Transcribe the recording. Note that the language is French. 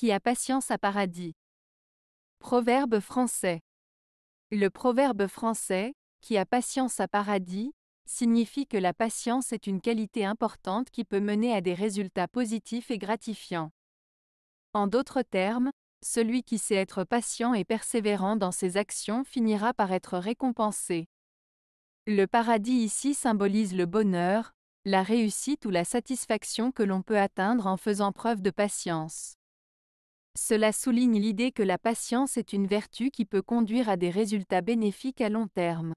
qui a patience à paradis. Proverbe français. Le proverbe français, qui a patience à paradis, signifie que la patience est une qualité importante qui peut mener à des résultats positifs et gratifiants. En d'autres termes, celui qui sait être patient et persévérant dans ses actions finira par être récompensé. Le paradis ici symbolise le bonheur, la réussite ou la satisfaction que l'on peut atteindre en faisant preuve de patience. Cela souligne l'idée que la patience est une vertu qui peut conduire à des résultats bénéfiques à long terme.